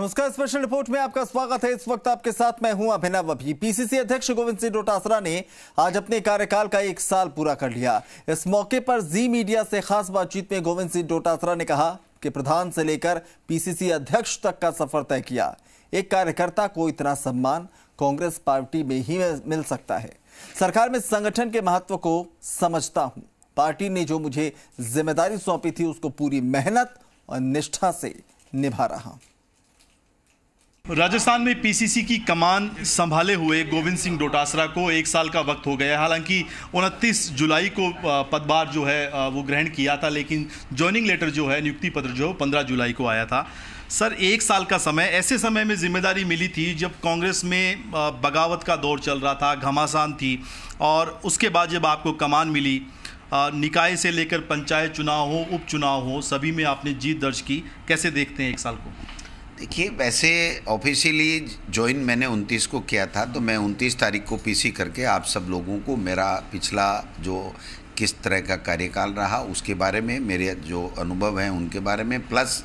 नमस्कार special report में आपका स्वागत है इस वक्त आपके साथ मैं हूं अभिनव अभी पीसीसी अध्यक्ष गोविंद सिंह डोटासरा ने आज अपने कार्यकाल का एक साल पूरा कर लिया इस मौके पर जी मीडिया से खास बातचीत में गोविंद सिंह डोटासरा ने कहा कि प्रधान से लेकर पीसीसी अध्यक्ष तक का सफर तय किया एक कार्यकर्ता को इतना सम्मान कांग्रेस पार्टी में ही मिल सकता है सरकार में संगठन के महत्व को समझता हूं पार्टी ने जो मुझे जिम्मेदारी सौंपी थी उसको पूरी मेहनत और निष्ठा से निभा रहा हूं राजस्थान में पीसीसी की कमान संभाले हुए गोविंद सिंह डोटासरा को एक साल का वक्त हो गया हालांकि 29 जुलाई को पदभार जो है वो ग्रहण किया था लेकिन ज्वाइनिंग लेटर जो है नियुक्ति पत्र जो है पंद्रह जुलाई को आया था सर एक साल का समय ऐसे समय में जिम्मेदारी मिली थी जब कांग्रेस में बगावत का दौर चल रहा था घमासान थी और उसके बाद जब आपको कमान मिली निकाय से लेकर पंचायत चुनाव हो उपचुनाव हो सभी में आपने जीत दर्ज की कैसे देखते हैं एक साल को देखिए वैसे ऑफिशियली ज्वाइन मैंने 29 को किया था तो मैं 29 तारीख को पीसी करके आप सब लोगों को मेरा पिछला जो किस तरह का कार्यकाल रहा उसके बारे में मेरे जो अनुभव हैं उनके बारे में प्लस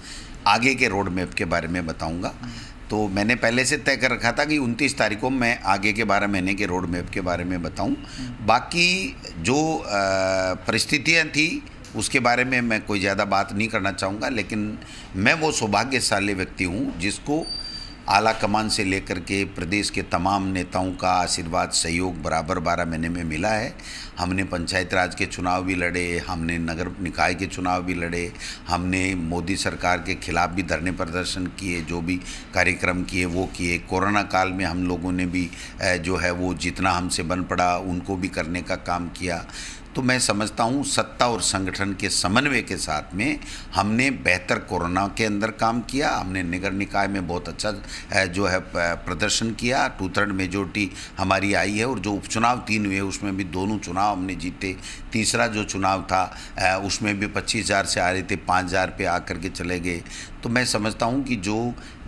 आगे के रोड मैप के बारे में बताऊंगा तो मैंने पहले से तय कर रखा था कि 29 तारीख को मैं आगे के बारह महीने के रोड मैप के बारे में बताऊं बाकी जो परिस्थितियां थी उसके बारे में मैं कोई ज़्यादा बात नहीं करना चाहूँगा लेकिन मैं वो सौभाग्यशाली व्यक्ति हूँ जिसको आला कमान से लेकर के प्रदेश के तमाम नेताओं का आशीर्वाद सहयोग बराबर बारह महीने में मिला है हमने पंचायत राज के चुनाव भी लड़े हमने नगर निकाय के चुनाव भी लड़े हमने मोदी सरकार के खिलाफ भी धरने प्रदर्शन किए जो भी कार्यक्रम किए वो किए कोरोना काल में हम लोगों ने भी जो है वो जितना हमसे बन पड़ा उनको भी करने का काम किया तो मैं समझता हूँ सत्ता और संगठन के समन्वय के साथ में हमने बेहतर कोरोना के अंदर काम किया हमने नगर निकाय में बहुत अच्छा जो है प्रदर्शन किया टू थर्ड मेजोरिटी हमारी आई है और जो उपचुनाव तीन हुए उसमें भी दोनों चुनाव हमने जीते तीसरा जो चुनाव था उसमें भी पच्चीस हज़ार से आ रहे थे पाँच हज़ार आकर के चले गए तो मैं समझता हूँ कि जो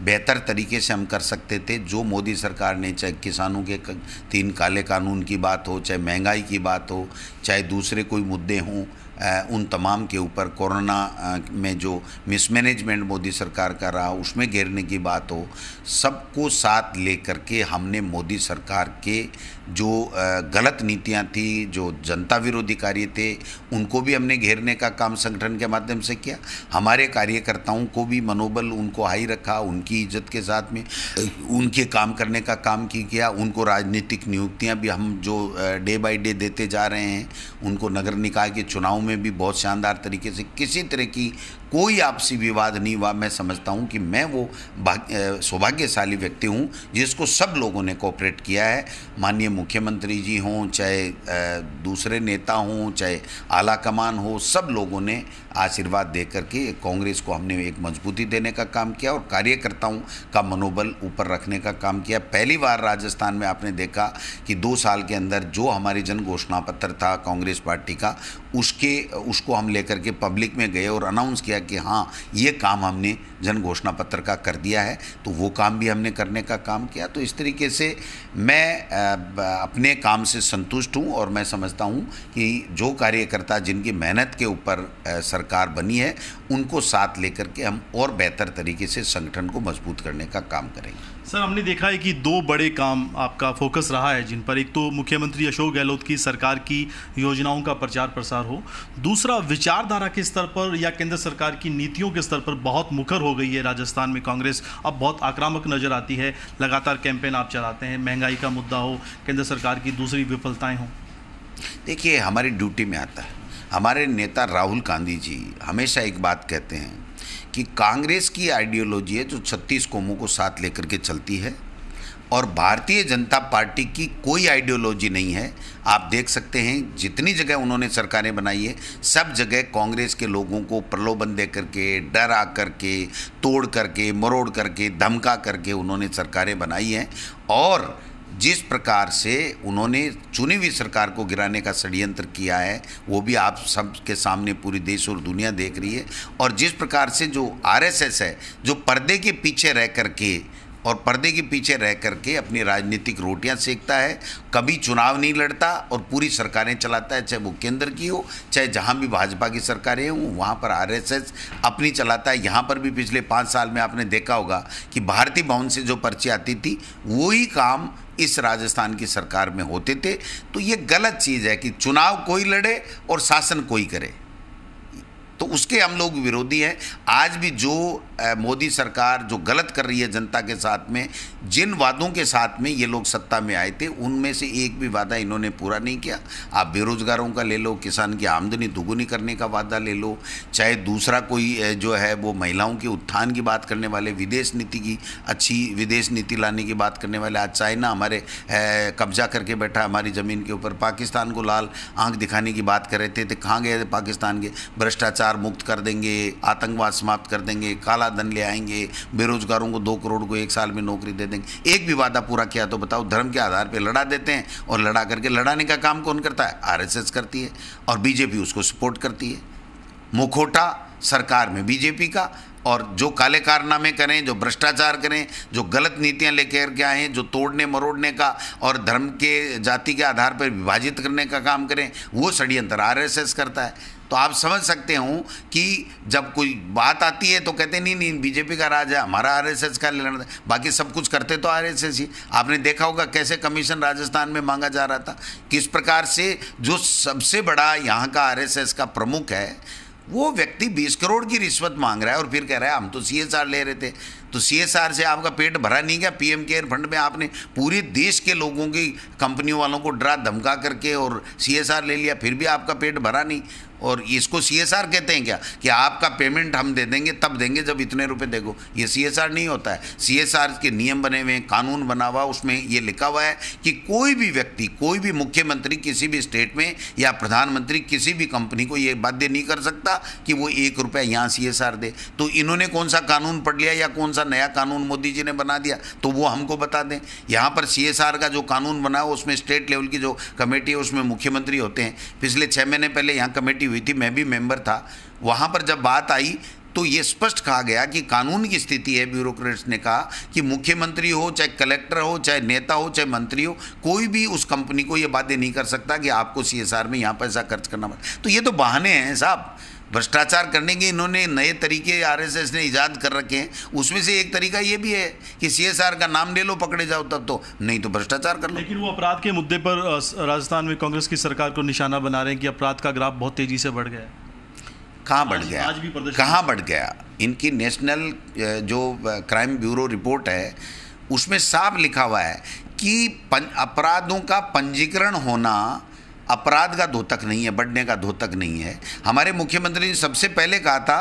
बेहतर तरीके से हम कर सकते थे जो मोदी सरकार ने चाहे किसानों के तीन काले कानून की बात हो चाहे महंगाई की बात हो चाहे दूसरे कोई मुद्दे हों उन तमाम के ऊपर कोरोना में जो मिसमैनेजमेंट मोदी सरकार का रहा उसमें घेरने की बात हो सबको साथ ले करके हमने मोदी सरकार के जो गलत नीतियाँ थी जो जनता विरोधी कार्य थे उनको भी हमने घेरने का काम संगठन के माध्यम से किया हमारे कार्यकर्ताओं को भी मनोबल उनको हाई रखा उनकी इज्जत के साथ में उनके काम करने का काम की किया उनको राजनीतिक नियुक्तियाँ भी हम जो डे बाई डे देते जा रहे हैं उनको नगर निकाय के चुनाव में भी बहुत शानदार तरीके से किसी तरह की कोई आपसी विवाद नहीं हुआ मैं समझता हूँ कि मैं वो सौभाग्यशाली व्यक्ति हूँ जिसको सब लोगों ने कोऑपरेट किया है माननीय मुख्यमंत्री जी हों चाहे दूसरे नेता हों चाहे आला कमान हो सब लोगों ने आशीर्वाद दे करके कांग्रेस को हमने एक मजबूती देने का काम किया और कार्यकर्ताओं का मनोबल ऊपर रखने का काम किया पहली बार राजस्थान में आपने देखा कि दो साल के अंदर जो हमारी जन घोषणा पत्र था कांग्रेस पार्टी का उसके उसको हम लेकर के पब्लिक में गए और अनाउंस किया कि हाँ ये काम हमने जन घोषणा पत्र का कर दिया है तो वो काम भी हमने करने का काम किया तो इस तरीके से मैं अपने काम से संतुष्ट हूँ और मैं समझता हूँ कि जो कार्यकर्ता जिनकी मेहनत के ऊपर सरकार सरकार बनी है उनको साथ लेकर के हम और बेहतर तरीके से संगठन को मजबूत करने का काम करेंगे सर हमने देखा है कि दो बड़े काम आपका फोकस रहा है जिन पर एक तो मुख्यमंत्री अशोक गहलोत की सरकार की योजनाओं का प्रचार प्रसार हो दूसरा विचारधारा के स्तर पर या केंद्र सरकार की नीतियों के स्तर पर बहुत मुखर हो गई है राजस्थान में कांग्रेस अब बहुत आक्रामक नज़र आती है लगातार कैंपेन आप चलाते हैं महंगाई का मुद्दा हो केंद्र सरकार की दूसरी विफलताएँ हों देखिए हमारी ड्यूटी में आता है हमारे नेता राहुल गांधी जी हमेशा एक बात कहते हैं कि कांग्रेस की आइडियोलॉजी है जो छत्तीस कौमों को साथ लेकर के चलती है और भारतीय जनता पार्टी की कोई आइडियोलॉजी नहीं है आप देख सकते हैं जितनी जगह उन्होंने सरकारें बनाई है सब जगह कांग्रेस के लोगों को प्रलोभन दे करके डरा करके तोड़ करके मरोड़ करके धमका करके उन्होंने सरकारें बनाई हैं और जिस प्रकार से उन्होंने चुनी हुई सरकार को गिराने का षड्यंत्र किया है वो भी आप सब के सामने पूरी देश और दुनिया देख रही है और जिस प्रकार से जो आरएसएस है जो पर्दे के पीछे रह कर के और पर्दे के पीछे रह करके अपनी राजनीतिक रोटियां सेकता है कभी चुनाव नहीं लड़ता और पूरी सरकारें चलाता है चाहे वो केंद्र की हो चाहे जहां भी भाजपा की सरकारें हों वहां पर आरएसएस अपनी चलाता है यहां पर भी पिछले पाँच साल में आपने देखा होगा कि भारतीय भवन से जो पर्ची आती थी वही काम इस राजस्थान की सरकार में होते थे तो ये गलत चीज़ है कि चुनाव कोई लड़े और शासन कोई करे तो उसके हम लोग विरोधी हैं आज भी जो मोदी सरकार जो गलत कर रही है जनता के साथ में जिन वादों के साथ में ये लोग सत्ता में आए थे उनमें से एक भी वादा इन्होंने पूरा नहीं किया आप बेरोजगारों का ले लो किसान की आमदनी दुगुनी करने का वादा ले लो चाहे दूसरा कोई जो है वो महिलाओं के उत्थान की बात करने वाले विदेश नीति की अच्छी विदेश नीति लाने की बात करने वाले आज चाइना हमारे कब्जा करके बैठा हमारी ज़मीन के ऊपर पाकिस्तान को लाल आँख दिखाने की बात कर रहे थे तो कहाँ गए पाकिस्तान के भ्रष्टाचार भ्रष्टाचार मुक्त कर देंगे आतंकवाद समाप्त कर देंगे काला धन ले आएंगे बेरोजगारों को दो करोड़ को एक साल में नौकरी दे देंगे एक भी वादा पूरा किया तो बताओ धर्म के आधार पर लड़ा देते हैं और लड़ा करके लड़ाने का काम कौन करता है आरएसएस करती है और बीजेपी उसको सपोर्ट करती है मुखोटा सरकार में बीजेपी का और जो काले कारनामे करें जो भ्रष्टाचार करें जो गलत नीतियां लेकर के आएँ जो तोड़ने मरोड़ने का और धर्म के जाति के आधार पर विभाजित करने का काम करें वो षड्यंत्र एस करता है तो आप समझ सकते हो कि जब कोई बात आती है तो कहते नहीं नहीं बीजेपी का राज है हमारा आरएसएस का लेना बाकी सब कुछ करते तो आरएसएस ही आपने देखा होगा कैसे कमीशन राजस्थान में मांगा जा रहा था किस प्रकार से जो सबसे बड़ा यहाँ का आरएसएस का प्रमुख है वो व्यक्ति 20 करोड़ की रिश्वत मांग रहा है और फिर कह रहा है हम तो सी ले रहे थे तो सी से आपका पेट भरा नहीं गया पीएम केयर फंड में आपने पूरे देश के लोगों की कंपनियों वालों को डरा धमका करके और सी ले लिया फिर भी आपका पेट भरा नहीं और इसको सी एस आर कहते हैं क्या कि आपका पेमेंट हम दे देंगे तब देंगे जब इतने रुपए देखो ये सी एस आर नहीं होता है सी एस आर के नियम बने हुए हैं कानून बना हुआ उसमें ये लिखा हुआ है कि कोई भी व्यक्ति कोई भी मुख्यमंत्री किसी भी स्टेट में या प्रधानमंत्री किसी भी कंपनी को ये बाध्य नहीं कर सकता कि वो एक रुपया यहाँ सी एस आर दे तो इन्होंने कौन सा कानून पढ़ लिया या कौन सा नया कानून मोदी जी ने बना दिया तो वो हमको बता दें यहाँ पर सी एस आर का जो कानून बना उसमें स्टेट लेवल की जो कमेटी है उसमें मुख्यमंत्री होते हैं पिछले छः महीने पहले यहाँ कमेटी कमेटी हुई थी मैं भी मेंबर था वहाँ पर जब बात आई तो ये स्पष्ट कहा गया कि कानून की स्थिति है ब्यूरोक्रेट्स ने कहा कि मुख्यमंत्री हो चाहे कलेक्टर हो चाहे नेता हो चाहे मंत्री हो कोई भी उस कंपनी को ये बातें नहीं कर सकता कि आपको सीएसआर में यहाँ पैसा खर्च करना पड़े तो ये तो बहाने हैं साहब भ्रष्टाचार करने के इन्होंने नए तरीके आरएसएस ने ईजाद कर रखे हैं उसमें से एक तरीका ये भी है कि सीएसआर का नाम ले लो पकड़े जाओ तब तो नहीं तो भ्रष्टाचार कर लो लेकिन वो अपराध के मुद्दे पर राजस्थान में कांग्रेस की सरकार को निशाना बना रहे हैं कि अपराध का ग्राफ बहुत तेजी से बढ़ गया कहाँ बढ़ गया आज भी कहाँ बढ़ गया इनकी नेशनल जो क्राइम ब्यूरो रिपोर्ट है उसमें साफ लिखा हुआ है कि अपराधों का पंजीकरण होना अपराध का धोतक नहीं है बढ़ने का धोतक नहीं है हमारे मुख्यमंत्री ने सबसे पहले कहा था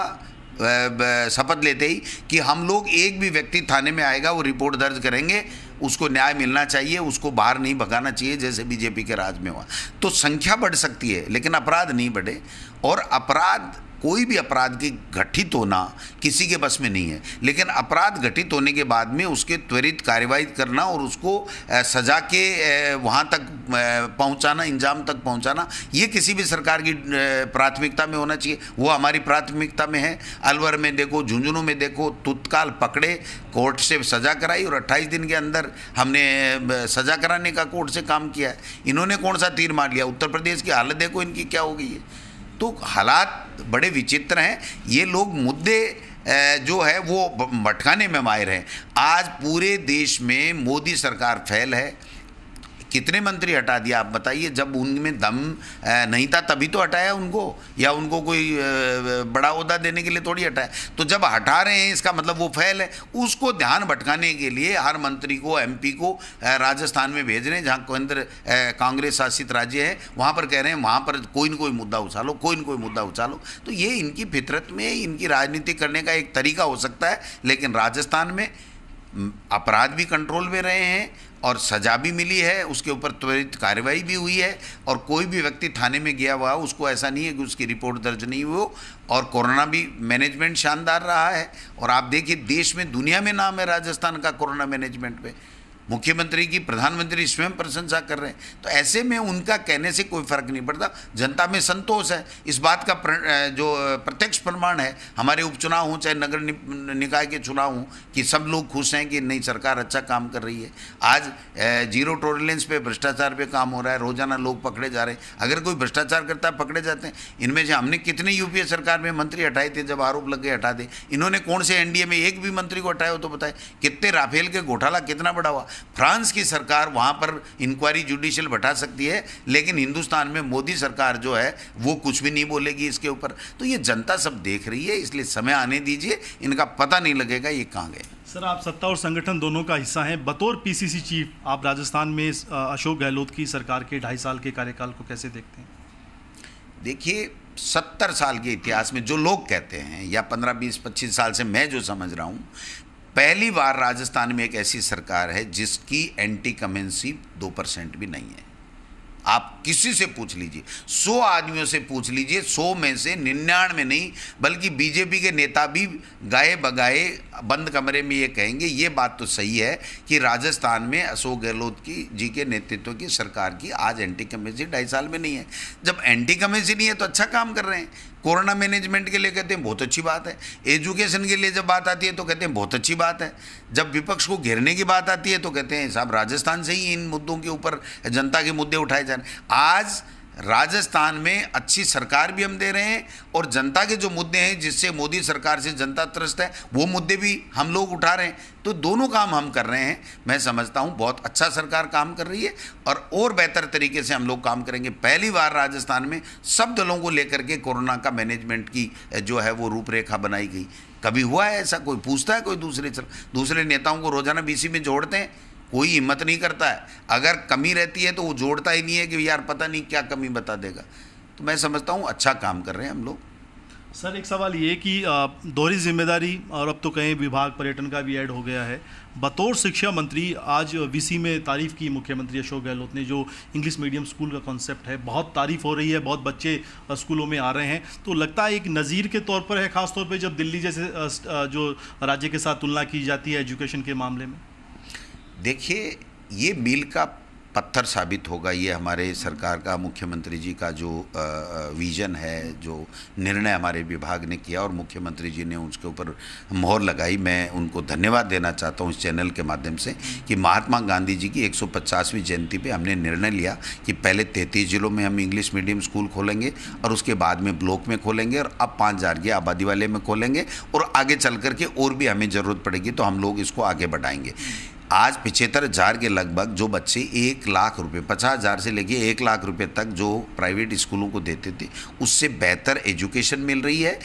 शपथ लेते ही कि हम लोग एक भी व्यक्ति थाने में आएगा वो रिपोर्ट दर्ज करेंगे उसको न्याय मिलना चाहिए उसको बाहर नहीं भगाना चाहिए जैसे बीजेपी के राज में हुआ तो संख्या बढ़ सकती है लेकिन अपराध नहीं बढ़े और अपराध कोई भी अपराध की घटित होना किसी के बस में नहीं है लेकिन अपराध घटित होने के बाद में उसके त्वरित कार्यवाही करना और उसको सजा के वहाँ तक पहुँचाना इंजाम तक पहुँचाना ये किसी भी सरकार की प्राथमिकता में होना चाहिए वो हमारी प्राथमिकता में है अलवर में देखो झुंझुनू में देखो तुत्काल पकड़े कोर्ट से सजा कराई और अट्ठाईस दिन के अंदर हमने सजा कराने का कोर्ट से काम किया है इन्होंने कौन सा तीर मार लिया उत्तर प्रदेश की हालत देखो इनकी क्या हो गई है परंतु हालात बड़े विचित्र हैं ये लोग मुद्दे जो है वो भटकाने में माहिर हैं आज पूरे देश में मोदी सरकार फैल है कितने मंत्री हटा दिया आप बताइए जब उनमें दम नहीं था तभी तो हटाया उनको या उनको कोई बड़ा अहदा देने के लिए थोड़ी हटाया तो जब हटा रहे हैं इसका मतलब वो फैल है उसको ध्यान भटकाने के लिए हर मंत्री को एमपी को राजस्थान में भेज रहे हैं जहाँ केंद्र कांग्रेस शासित राज्य है वहाँ पर कह रहे हैं वहाँ पर कोई ना कोई मुद्दा उछालो कोई ना कोई मुद्दा उछालो तो ये इनकी फितरत में इनकी राजनीति करने का एक तरीका हो सकता है लेकिन राजस्थान में अपराध भी कंट्रोल में रहे हैं और सजा भी मिली है उसके ऊपर त्वरित कार्रवाई भी हुई है और कोई भी व्यक्ति थाने में गया हुआ उसको ऐसा नहीं है कि उसकी रिपोर्ट दर्ज नहीं हो और कोरोना भी मैनेजमेंट शानदार रहा है और आप देखिए देश में दुनिया में नाम है राजस्थान का कोरोना मैनेजमेंट में मुख्यमंत्री की प्रधानमंत्री स्वयं प्रशंसा कर रहे हैं तो ऐसे में उनका कहने से कोई फर्क नहीं पड़ता जनता में संतोष है इस बात का प्र, जो प्रत्यक्ष प्रमाण है हमारे उपचुनाव हों चाहे नगर नि, निकाय के चुनाव हों कि सब लोग खुश हैं कि नहीं सरकार अच्छा काम कर रही है आज जीरो टॉलरेंस पे भ्रष्टाचार पे काम हो रहा है रोजाना लोग पकड़े जा रहे हैं अगर कोई भ्रष्टाचार करता है पकड़े जाते हैं इनमें से हमने कितने यूपीए सरकार में मंत्री हटाए थे जब आरोप लग गए हटा दे इन्होंने कौन से एनडीए में एक भी मंत्री को हटाया हो तो बताए कितने राफेल के घोटाला कितना बड़ा हुआ फ्रांस की सरकार वहाँ पर इंक्वायरी जुडिशियल बैठा सकती है लेकिन हिंदुस्तान में मोदी सरकार जो है वो कुछ भी नहीं बोलेगी इसके ऊपर तो ये जनता सब देख रही है इसलिए समय आने दीजिए इनका पता नहीं लगेगा ये कहाँ गए सर आप सत्ता और संगठन दोनों का हिस्सा हैं बतौर पीसीसी चीफ आप राजस्थान में अशोक गहलोत की सरकार के ढाई साल के कार्यकाल को कैसे देखते हैं देखिए सत्तर साल के इतिहास में जो लोग कहते हैं या पंद्रह बीस पच्चीस साल से मैं जो समझ रहा हूँ पहली बार राजस्थान में एक ऐसी सरकार है जिसकी एंटी कमेंसी दो परसेंट भी नहीं है आप किसी से पूछ लीजिए सौ आदमियों से पूछ लीजिए सौ में से निन्यानवे नहीं बल्कि बीजेपी के नेता भी गाए बगाए बंद कमरे में ये कहेंगे ये बात तो सही है कि राजस्थान में अशोक गहलोत की जी के नेतृत्व की सरकार की आज एंटी कमेंसी ढाई साल में नहीं है जब एंटी कमेंसी नहीं है तो अच्छा काम कर रहे हैं कोरोना मैनेजमेंट के लिए कहते हैं बहुत अच्छी बात है एजुकेशन के लिए जब बात आती है तो कहते हैं बहुत अच्छी बात है जब विपक्ष को घेरने की बात आती है तो कहते हैं साहब राजस्थान से ही इन मुद्दों के ऊपर जनता के मुद्दे उठाए जा रहे हैं आज राजस्थान में अच्छी सरकार भी हम दे रहे हैं और जनता के जो मुद्दे हैं जिससे मोदी सरकार से जनता त्रस्त है वो मुद्दे भी हम लोग उठा रहे हैं तो दोनों काम हम कर रहे हैं मैं समझता हूँ बहुत अच्छा सरकार काम कर रही है और और बेहतर तरीके से हम लोग काम करेंगे पहली बार राजस्थान में सब दलों को लेकर के कोरोना का मैनेजमेंट की जो है वो रूपरेखा बनाई गई कभी हुआ है ऐसा कोई पूछता है कोई दूसरे दूसरे नेताओं को रोजाना बी में जोड़ते हैं कोई हिम्मत नहीं करता है अगर कमी रहती है तो वो जोड़ता ही नहीं है कि यार पता नहीं क्या कमी बता देगा तो मैं समझता हूँ अच्छा काम कर रहे हैं हम लोग सर एक सवाल ये कि दोहरी जिम्मेदारी और अब तो कहीं विभाग पर्यटन का भी ऐड हो गया है बतौर शिक्षा मंत्री आज वीसी में तारीफ़ की मुख्यमंत्री अशोक गहलोत ने जो इंग्लिश मीडियम स्कूल का कॉन्सेप्ट है बहुत तारीफ़ हो रही है बहुत बच्चे स्कूलों में आ रहे हैं तो लगता है एक नज़ीर के तौर पर है ख़ासतौर पर जब दिल्ली जैसे जो राज्य के साथ तुलना की जाती है एजुकेशन के मामले में देखिए ये मील का पत्थर साबित होगा ये हमारे सरकार का मुख्यमंत्री जी का जो विज़न है जो निर्णय हमारे विभाग ने किया और मुख्यमंत्री जी ने उसके ऊपर मोहर लगाई मैं उनको धन्यवाद देना चाहता हूँ इस चैनल के माध्यम से कि महात्मा गांधी जी की 150वीं जयंती पे हमने निर्णय लिया कि पहले तैंतीस जिलों में हम इंग्लिश मीडियम स्कूल खोलेंगे और उसके बाद में ब्लॉक में खोलेंगे और अब पाँच हज़ार की आबादी वाले में खोलेंगे और आगे चल करके और भी हमें ज़रूरत पड़ेगी तो हम लोग इसको आगे बढ़ाएंगे आज पिछहत्तर हज़ार के लगभग जो बच्चे एक लाख रुपए पचास हज़ार से लेके एक लाख रुपए तक जो प्राइवेट स्कूलों को देते थे उससे बेहतर एजुकेशन मिल रही है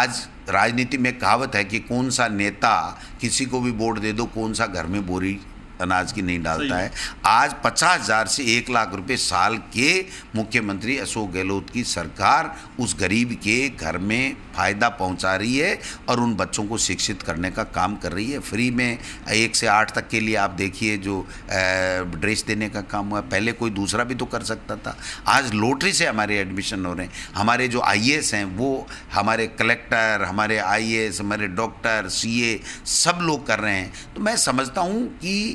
आज राजनीति में कहावत है कि कौन सा नेता किसी को भी वोट दे दो कौन सा घर में बोरी अनाज की नहीं डालता है आज पचास हज़ार से एक लाख रुपए साल के मुख्यमंत्री अशोक गहलोत की सरकार उस गरीब के घर में फ़ायदा पहुंचा रही है और उन बच्चों को शिक्षित करने का काम कर रही है फ्री में एक से आठ तक के लिए आप देखिए जो ड्रेस देने का काम हुआ पहले कोई दूसरा भी तो कर सकता था आज लोटरी से हमारे एडमिशन हो रहे हैं हमारे जो आई हैं वो हमारे कलेक्टर हमारे आई हमारे डॉक्टर सी सब लोग कर रहे हैं तो मैं समझता हूँ कि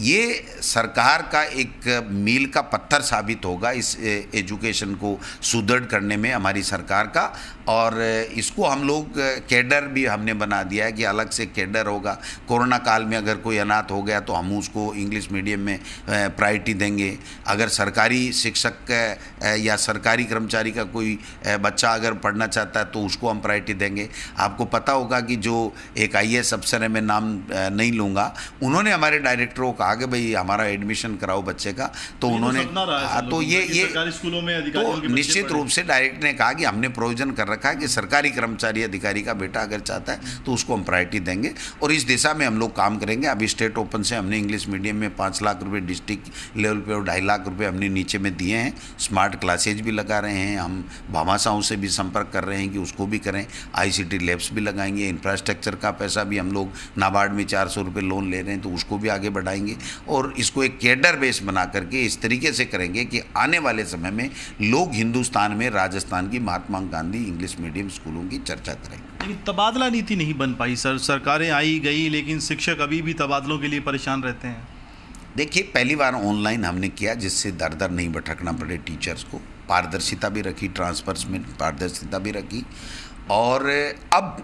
ये सरकार का एक मील का पत्थर साबित होगा इस एजुकेशन को सुदृढ़ करने में हमारी सरकार का और इसको हम लोग कैडर भी हमने बना दिया है कि अलग से कैडर होगा कोरोना काल में अगर कोई अनाथ हो गया तो हम उसको इंग्लिश मीडियम में प्रायोरिटी देंगे अगर सरकारी शिक्षक या सरकारी कर्मचारी का कोई बच्चा अगर पढ़ना चाहता है तो उसको हम प्रायोरिटी देंगे आपको पता होगा कि जो एक आई अफसर है मैं नाम नहीं लूँगा उन्होंने हमारे डायरेक्टरों का कहा कि भाई हमारा एडमिशन कराओ बच्चे का तो, तो उन्होंने हाँ, तो मतलब ये ये स्कूलों में तो निश्चित रूप से डायरेक्ट ने कहा कि हमने प्रयोजन कर रखा है कि सरकारी कर्मचारी अधिकारी का बेटा अगर चाहता है तो उसको हम प्रायोरिटी देंगे और इस दिशा में हम लोग काम करेंगे अभी स्टेट ओपन से हमने इंग्लिश मीडियम में पाँच लाख रुपये डिस्ट्रिक्ट लेवल पर और ढाई लाख रुपये हमने नीचे में दिए हैं स्मार्ट क्लासेज भी लगा रहे हैं हम भामाशाओं से भी संपर्क कर रहे हैं कि उसको भी करें आईसीटी लैब्स भी लगाएंगे इंफ्रास्ट्रक्चर का पैसा भी हम लोग नाबार्ड में चार सौ रुपये लोन ले रहे हैं तो उसको भी आगे बढ़ाएंगे और इसको एक कैडर बेस बना करके इस तरीके से करेंगे कि आने वाले समय में लोग हिंदुस्तान में राजस्थान की महात्मा गांधी इंग्लिश मीडियम स्कूलों की चर्चा करेंगे लेकिन तबादला नीति नहीं बन पाई सर सरकारें आई गई लेकिन शिक्षक अभी भी तबादलों के लिए परेशान रहते हैं देखिए पहली बार ऑनलाइन हमने किया जिससे दर दर नहीं भटकना पड़े टीचर्स को पारदर्शिता भी रखी ट्रांसफर्स में पारदर्शिता भी रखी और अब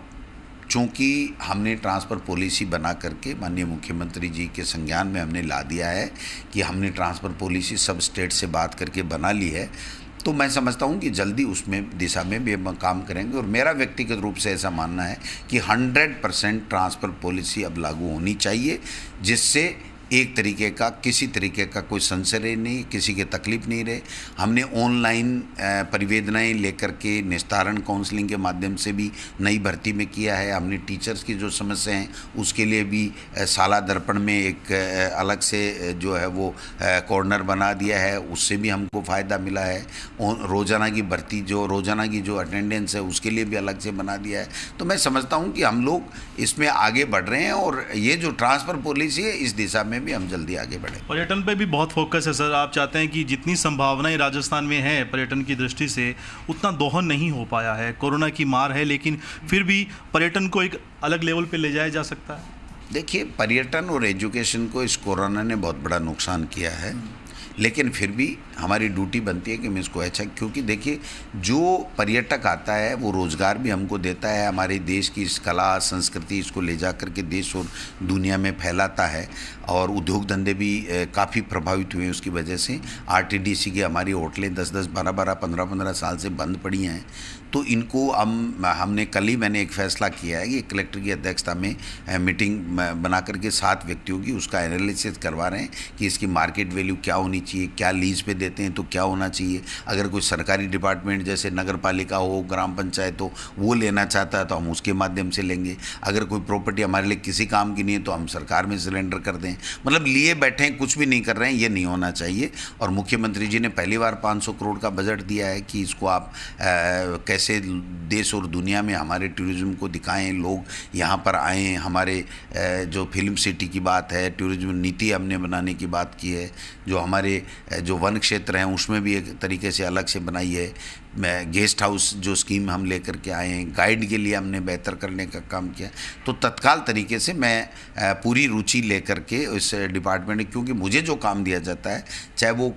चूँकि हमने ट्रांसफ़र पॉलिसी बना करके माननीय मुख्यमंत्री जी के संज्ञान में हमने ला दिया है कि हमने ट्रांसफ़र पॉलिसी सब स्टेट से बात करके बना ली है तो मैं समझता हूँ कि जल्दी उसमें दिशा में भी काम करेंगे और मेरा व्यक्तिगत रूप से ऐसा मानना है कि 100 परसेंट ट्रांसफ़र पॉलिसी अब लागू होनी चाहिए जिससे एक तरीके का किसी तरीके का कोई संशय नहीं किसी की तकलीफ नहीं रहे हमने ऑनलाइन परिवेदनाएँ लेकर के निस्तारण काउंसलिंग के माध्यम से भी नई भर्ती में किया है हमने टीचर्स की जो समस्या हैं उसके लिए भी शाला दर्पण में एक अलग से जो है वो कॉर्नर बना दिया है उससे भी हमको फ़ायदा मिला है रोज़ाना की भर्ती जो रोज़ाना की जो अटेंडेंस है उसके लिए भी अलग से बना दिया है तो मैं समझता हूँ कि हम लोग इसमें आगे बढ़ रहे हैं और ये जो ट्रांसफ़र पॉलिसी है इस दिशा में भी हम जल्दी आगे बढ़े पर्यटन पे भी बहुत फोकस है सर आप चाहते हैं कि जितनी संभावनाएं राजस्थान में हैं पर्यटन की दृष्टि से उतना दोहन नहीं हो पाया है कोरोना की मार है लेकिन फिर भी पर्यटन को एक अलग लेवल पर ले जाया जा सकता है देखिए पर्यटन और एजुकेशन को इस कोरोना ने बहुत बड़ा नुकसान किया है लेकिन फिर भी हमारी ड्यूटी बनती है कि हम इसको अच्छा क्योंकि देखिए जो पर्यटक आता है वो रोज़गार भी हमको देता है हमारे देश की इस कला संस्कृति इसको ले जा कर के देश और दुनिया में फैलाता है और उद्योग धंधे भी काफ़ी प्रभावित हुए हैं उसकी वजह से आर की हमारी होटलें दस दस बारह बारह पंद्रह पंद्रह साल से बंद पड़ी हैं तो इनको हम हमने कल ही मैंने एक फैसला किया है कि कलेक्टर की अध्यक्षता में मीटिंग बना करके सात व्यक्तियों की उसका एनालिसिस करवा रहे हैं कि इसकी मार्केट वैल्यू क्या होनी चाहिए क्या लीज पे देते हैं तो क्या होना चाहिए अगर कोई सरकारी डिपार्टमेंट जैसे नगर पालिका हो ग्राम पंचायत हो वो लेना चाहता है तो हम उसके माध्यम से लेंगे अगर कोई प्रॉपर्टी हमारे लिए किसी काम की नहीं है तो हम सरकार में सिलेंडर कर दें मतलब लिए बैठे हैं कुछ भी नहीं कर रहे हैं ये नहीं होना चाहिए और मुख्यमंत्री जी ने पहली बार पाँच करोड़ का बजट दिया है कि इसको आप कैसे कैसे देश और दुनिया में हमारे टूरिज़्म को दिखाएं लोग यहाँ पर आएँ हमारे जो फिल्म सिटी की बात है टूरिज़्म नीति हमने बनाने की बात की है जो हमारे जो वन क्षेत्र हैं उसमें भी एक तरीके से अलग से बनाई है गेस्ट हाउस जो स्कीम हम लेकर के आए हैं गाइड के लिए हमने बेहतर करने का काम किया तो तत्काल तरीके से मैं पूरी रुचि लेकर के इस डिपार्टमेंट क्योंकि मुझे जो काम दिया जाता है चाहे वो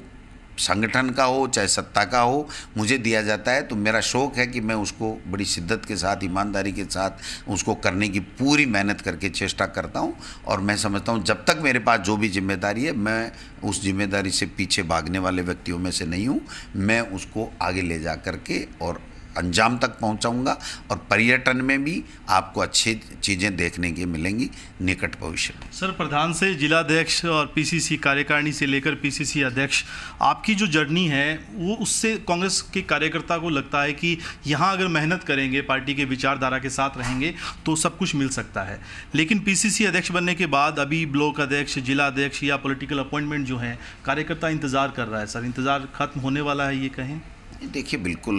संगठन का हो चाहे सत्ता का हो मुझे दिया जाता है तो मेरा शौक़ है कि मैं उसको बड़ी शिद्दत के साथ ईमानदारी के साथ उसको करने की पूरी मेहनत करके चेष्टा करता हूँ और मैं समझता हूँ जब तक मेरे पास जो भी जिम्मेदारी है मैं उस जिम्मेदारी से पीछे भागने वाले व्यक्तियों में से नहीं हूँ मैं उसको आगे ले जा करके और अंजाम तक पहुंचाऊंगा और पर्यटन में भी आपको अच्छी चीज़ें देखने की मिलेंगी निकट भविष्य में सर प्रधान से जिलाध्यक्ष और पीसीसी कार्यकारिणी से लेकर पीसीसी अध्यक्ष आपकी जो जर्नी है वो उससे कांग्रेस के कार्यकर्ता को लगता है कि यहाँ अगर मेहनत करेंगे पार्टी के विचारधारा के साथ रहेंगे तो सब कुछ मिल सकता है लेकिन पी अध्यक्ष बनने के बाद अभी ब्लॉक अध्यक्ष जिला अध्यक्ष या पोलिटिकल अपॉइंटमेंट जो हैं कार्यकर्ता इंतज़ार कर रहा है सर इंतज़ार खत्म होने वाला है ये कहें देखिए बिल्कुल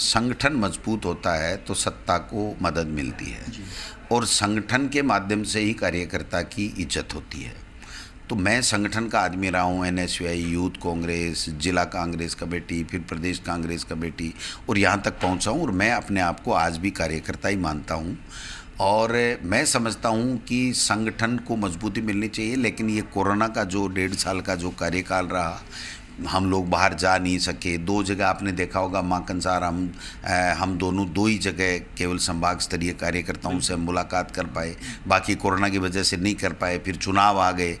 संगठन मजबूत होता है तो सत्ता को मदद मिलती है और संगठन के माध्यम से ही कार्यकर्ता की इज्जत होती है तो मैं संगठन का आदमी रहा हूँ एन एस यूथ कांग्रेस जिला कांग्रेस कमेटी फिर प्रदेश कांग्रेस कमेटी और यहाँ तक पहुँचा हूँ और मैं अपने आप को आज भी कार्यकर्ता ही मानता हूँ और मैं समझता हूँ कि संगठन को मजबूती मिलनी चाहिए लेकिन ये कोरोना का जो डेढ़ साल का जो कार्यकाल रहा हम लोग बाहर जा नहीं सके दो जगह आपने देखा होगा माँ कंसार हम हम दोनों दो ही जगह केवल संभाग स्तरीय कार्यकर्ताओं से मुलाकात कर पाए बाकी कोरोना की वजह से नहीं कर पाए फिर चुनाव आ गए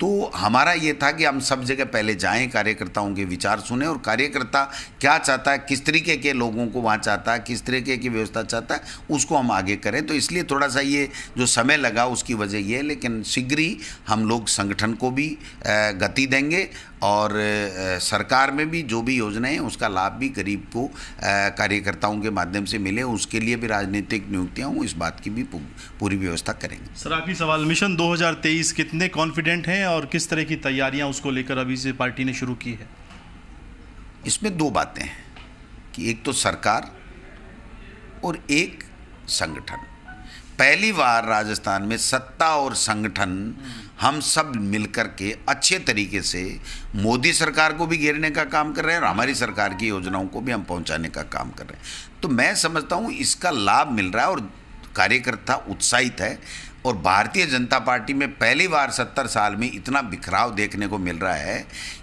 तो हमारा ये था कि हम सब जगह पहले जाएं कार्यकर्ताओं के विचार सुने और कार्यकर्ता क्या चाहता है किस तरीके के लोगों को वहाँ चाहता है किस तरीके की व्यवस्था चाहता है उसको हम आगे करें तो इसलिए थोड़ा सा ये जो समय लगा उसकी वजह ये है लेकिन शीघ्र ही हम लोग संगठन को भी गति देंगे और सरकार में भी जो भी योजनाएं उसका लाभ भी गरीब को कार्यकर्ताओं के माध्यम से मिले उसके लिए भी राजनीतिक नियुक्तियां इस बात की भी पूरी व्यवस्था करेंगे सर आखिरी सवाल मिशन 2023 कितने कॉन्फिडेंट हैं और किस तरह की तैयारियां उसको लेकर अभी से पार्टी ने शुरू की है इसमें दो बातें हैं कि एक तो सरकार और एक संगठन पहली बार राजस्थान में सत्ता और संगठन हम सब मिलकर के अच्छे तरीके से मोदी सरकार को भी घेरने का काम कर रहे हैं और हमारी सरकार की योजनाओं को भी हम पहुंचाने का काम कर रहे हैं तो मैं समझता हूँ इसका लाभ मिल रहा है और कार्यकर्ता उत्साहित है और भारतीय जनता पार्टी में पहली बार सत्तर साल में इतना बिखराव देखने को मिल रहा है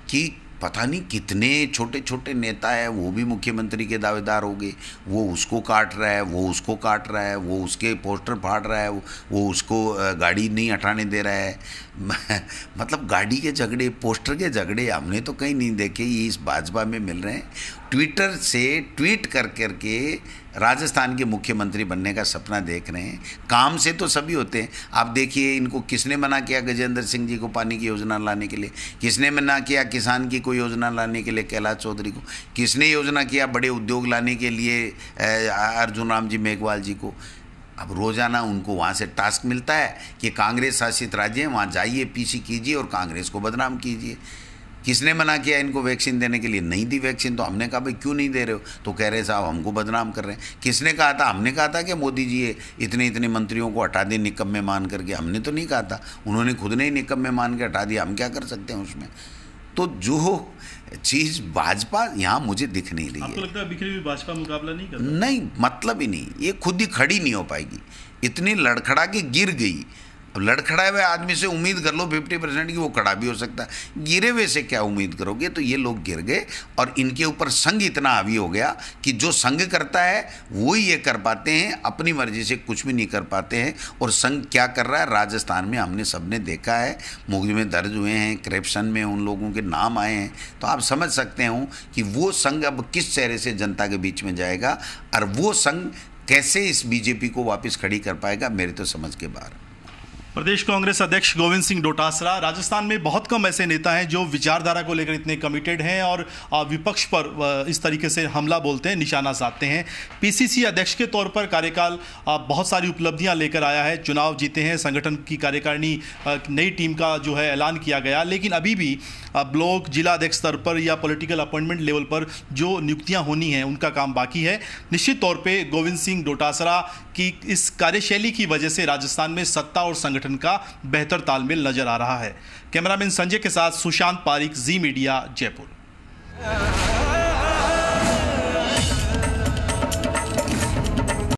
कि पता नहीं कितने छोटे छोटे नेता है वो भी मुख्यमंत्री के दावेदार हो गए वो उसको काट रहा है वो उसको काट रहा है वो उसके पोस्टर फाड़ रहा है वो उसको गाड़ी नहीं हटाने दे रहा है मतलब गाड़ी के झगड़े पोस्टर के झगड़े हमने तो कहीं नहीं देखे ये इस भाजपा में मिल रहे हैं ट्विटर से ट्वीट कर करके राजस्थान के मुख्यमंत्री बनने का सपना देख रहे हैं काम से तो सभी होते हैं आप देखिए इनको किसने मना किया गजेंद्र सिंह जी को पानी की योजना लाने के लिए किसने मना किया किसान की कोई योजना लाने के लिए कैलाश चौधरी को किसने योजना किया बड़े उद्योग लाने के लिए अर्जुन राम जी मेघवाल जी को अब रोज़ाना उनको वहाँ से टास्क मिलता है कि कांग्रेस शासित राज्य हैं वहाँ जाइए पीसी कीजिए और कांग्रेस को बदनाम कीजिए किसने मना किया इनको वैक्सीन देने के लिए नहीं दी वैक्सीन तो हमने कहा भाई क्यों नहीं दे रहे हो तो कह रहे साहब हमको बदनाम कर रहे हैं किसने कहा था हमने कहा था कि मोदी जी ये इतने इतने मंत्रियों को हटा दें निकम में मान करके हमने तो नहीं कहा था उन्होंने खुद ने ही निकम में मान के हटा दिया हम क्या कर सकते हैं उसमें तो जो चीज भाजपा यहाँ मुझे दिख नहीं रही है बिखरी हुई भाजपा मुकाबला नहीं नहीं मतलब ही नहीं ये खुद ही खड़ी नहीं हो पाएगी इतनी लड़खड़ा के गिर गई तो लड़खड़ाए हुए आदमी से उम्मीद कर लो फिफ्टी परसेंट की वो कड़ा भी हो सकता है गिरे हुए से क्या उम्मीद करोगे तो ये लोग गिर गए और इनके ऊपर संग इतना हावी हो गया कि जो संग करता है वो ही ये कर पाते हैं अपनी मर्जी से कुछ भी नहीं कर पाते हैं और संघ क्या कर रहा है राजस्थान में हमने सबने देखा है मुकदमे दर्ज हुए हैं करप्शन में उन लोगों के नाम आए हैं तो आप समझ सकते हो कि वो संघ अब किस चेहरे से जनता के बीच में जाएगा और वो संघ कैसे इस बीजेपी को वापस खड़ी कर पाएगा मेरे तो समझ के बाहर प्रदेश कांग्रेस अध्यक्ष गोविंद सिंह डोटासरा राजस्थान में बहुत कम ऐसे नेता हैं जो विचारधारा को लेकर इतने कमिटेड हैं और विपक्ष पर इस तरीके से हमला बोलते हैं निशाना साधते हैं पीसीसी अध्यक्ष के तौर पर कार्यकाल बहुत सारी उपलब्धियां लेकर आया है चुनाव जीते हैं संगठन की कार्यकारिणी नई टीम का जो है ऐलान किया गया लेकिन अभी भी ब्लॉक जिला अध्यक्ष स्तर पर या पॉलिटिकल अपॉइंटमेंट लेवल पर जो नियुक्तियां होनी हैं उनका काम बाकी है निश्चित तौर पर गोविंद सिंह डोटासरा की इस कार्यशैली की वजह से राजस्थान में सत्ता और संगठन संगठन का बेहतर तालमेल नजर आ रहा है कैमरामैन संजय के साथ सुशांत पारिक जी मीडिया जयपुर